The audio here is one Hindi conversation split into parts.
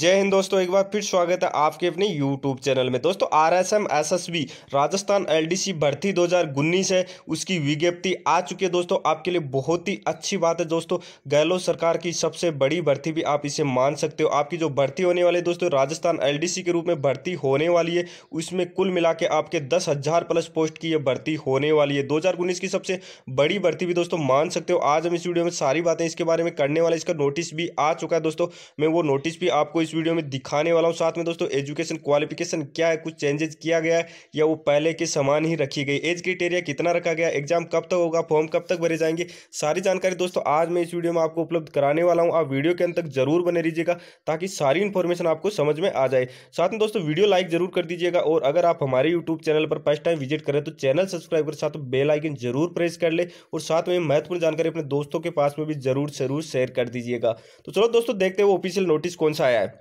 जय हिंद दोस्तों एक बार फिर स्वागत है आपके अपने यूट्यूब चैनल में दोस्तों R S M S S B Rajasthan L D C भर्ती दो हज़ार उन्नीस है उसकी विज्ञप्ति आ चुकी है दोस्तों आपके लिए बहुत ही अच्छी बात है दोस्तों गहलोत सरकार की सबसे बड़ी भर्ती भी आप इसे मान सकते हो आपकी जो भर्ती होने वाली है दोस्तों राजस्थान एल डी सी के रूप में भर्ती होने वाली है उसमें कुल मिला के आपके दस हज़ार प्लस पोस्ट की यह भर्ती होने वाली है दो हज़ार उन्नीस की सबसे बड़ी भर्ती भी दोस्तों मान सकते हो आज हम इस वीडियो में सारी बातें इसके बारे में करने वाले इसका नोटिस भी आ चुका है दोस्तों मैं वो नोटिस भी आपको इस वीडियो में दिखाने वाला हूँ साथ में दोस्तों एजुकेशन क्वालिफिकेशन क्या है कुछ चेंजेस किया गया है या वो पहले के समान ही रखी गई एज क्रिटेरिया कितना रखा गया एग्जाम कब तक होगा फॉर्म कब तक भरे जाएंगे सारी जानकारी दोस्तों आज मैं इस वीडियो में आपको उपलब्ध कराने वाला हूँ आप वीडियो के अंत तक जरूर बने रहिएगा ताकि सारी इन्फॉर्मेशन आपको समझ में आ जाए साथ में दोस्तों वीडियो लाइक जरूर कर दीजिएगा और अगर आप हमारे यूट्यूब चैनल पर फर्स्ट टाइम विजिट करें तो चैनल सब्सक्राइब कर साथ बेल आइकन जरूर प्रेस कर ले और साथ में महत्वपूर्ण जानकारी अपने दोस्तों के पास में भी जरूर जरूर शेयर कर दीजिएगा तो चलो दोस्तों देखते हैं वो ऑफिशियल नोटिस कौन सा आया है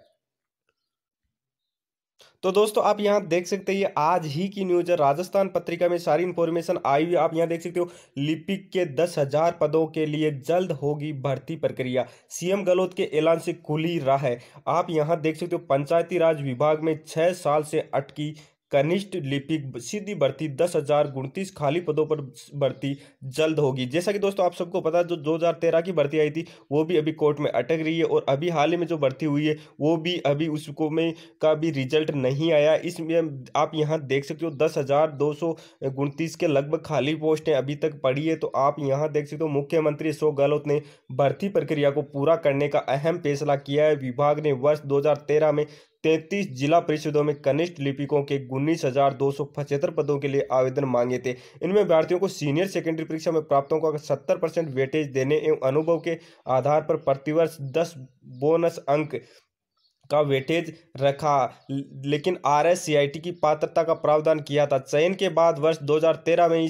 तो दोस्तों आप यहाँ देख सकते हैं आज ही की न्यूज है राजस्थान पत्रिका में सारी इन्फॉर्मेशन आई हुई आप यहाँ देख सकते हो लिपिक के दस हजार पदों के लिए जल्द होगी भर्ती प्रक्रिया सीएम गहलोत के ऐलान से खुली राह है आप यहाँ देख सकते हो पंचायती राज विभाग में छह साल से अटकी कनिष्ठ लिपिक सीधी भर्ती दस हजार उनतीस खाली पदों पर भर्ती जल्द होगी जैसा कि दोस्तों आप सबको पता जो दो हजार तेरह की भर्ती आई थी वो भी अभी कोर्ट में अटक रही है और अभी हाल ही में जो भर्ती हुई है वो भी अभी उसको में का भी रिजल्ट नहीं आया इसमें आप यहाँ देख सकते हो दस हजार दो सौ उनतीस के लगभग खाली पोस्टें अभी तक पड़ी है तो आप यहाँ देख सकते हो मुख्यमंत्री अशोक गहलोत ने भर्ती प्रक्रिया को पूरा करने का अहम फैसला किया है विभाग ने वर्ष दो में तैतीस जिला परिषदों में कनिष्ठ लिपिकों के उन्नीस हजार दो सौ पचहत्तर पदों के लिए आवेदन मांगे थे इनमें अभ्यर्थियों को सीनियर सेकेंडरी परीक्षा में प्राप्तों का सत्तर परसेंट वेटेज देने एवं अनुभव के आधार पर प्रतिवर्ष दस बोनस अंक का वेटेज रखा लेकिन R S C I T की पात्रता का प्रावधान किया था चयन के बाद वर्ष 2013 में ही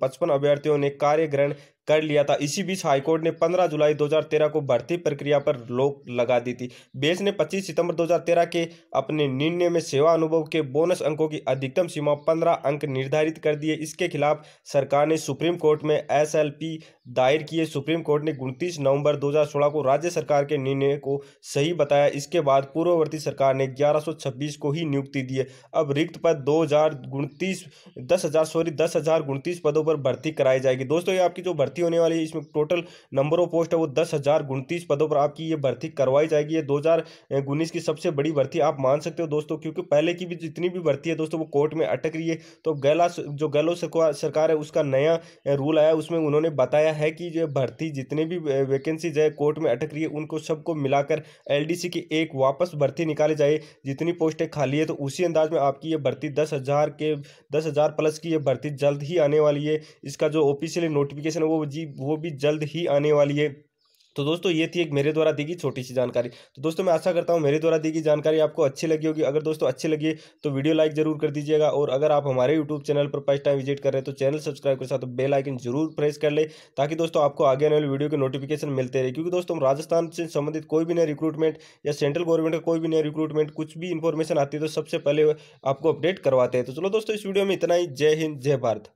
पचपन अभ्यर्थियों ने कार्य ग्रहण कर लिया था इसी बीच हाईकोर्ट ने 15 जुलाई 2013 को भर्ती प्रक्रिया पर रोक लगा दी थी बेंच ने 25 सितंबर 2013 के अपने निर्णय में सेवा अनुभव के बोनस अंकों की अधिकतम सीमा 15 अंक निर्धारित कर दिए इसके खिलाफ सरकार ने सुप्रीम कोर्ट में एस दायर किए सुप्रीम कोर्ट ने उनतीस नवंबर दो को राज्य सरकार के निर्णय को सही बताया इसके बाद पूर्ववर्ती सरकार ने ग्यारह को ही नियुक्ति दी है अब रिक्त पद दो हजार दस हजार सॉरी दस हजार पदों पर भर्ती कराई जाएगी दोस्तों ये आपकी जो भर्ती भर्ती होने वाली है इसमें टोटल नंबर ऑफ पोस्ट है वो दस हज़ार उनतीस पदों पर आपकी ये भर्ती करवाई जाएगी ये दो हज़ार उन्नीस की सबसे बड़ी भर्ती आप मान सकते हो दोस्तों क्योंकि पहले की भी जितनी भी भर्ती है दोस्तों वो कोर्ट में अटक रही है तो गैला जो गहलोत सरकार है उसका नया रूल आया उसमें उन्होंने बताया है कि जो भर्ती जितने भी वैकेंसीज है कोर्ट में अटक रही है उनको सबको मिलाकर एल की एक वापस भर्ती निकाली जाए जितनी पोस्टें खाली है तो उसी अंदाज में आपकी ये भर्ती दस हज़ार के दस हज़ार प्लस की ये भर्ती जल्द ही आने वाली है इसका जो ऑफिशियली नोटिफिकेशन है वो जी वो भी जल्द ही आने वाली है तो दोस्तों ये थी एक मेरे द्वारा दी गई छोटी सी जानकारी तो दोस्तों मैं आशा करता हूँ मेरे द्वारा दी गई जानकारी आपको अच्छी लगी होगी अगर दोस्तों अच्छी लगी तो वीडियो लाइक जरूर कर दीजिएगा और अगर आप हमारे यूट्यूब चैनल पर फर्स्ट टाइम विजिट कर रहे हैं तो चैनल सब्सक्राइब के साथ बेल आइकन जरूर प्रेस कर ले ताकि दोस्तों आपको आगे आने वाली वीडियो के नोटिफिकेशन मिलते रहे क्योंकि दोस्तों राजस्थान से संबंधित कोई भी नया रिक्रूटमेंट या सेंट्रल गवर्नमेंट का कोई भी नया रिक्रूटमेंट कुछ भी इन्फॉर्मेशन आती है तो सबसे पहले आपको अपडेट करवाते हैं तो चलो दोस्तों इस वीडियो में इतना ही जय हिंद जय भारत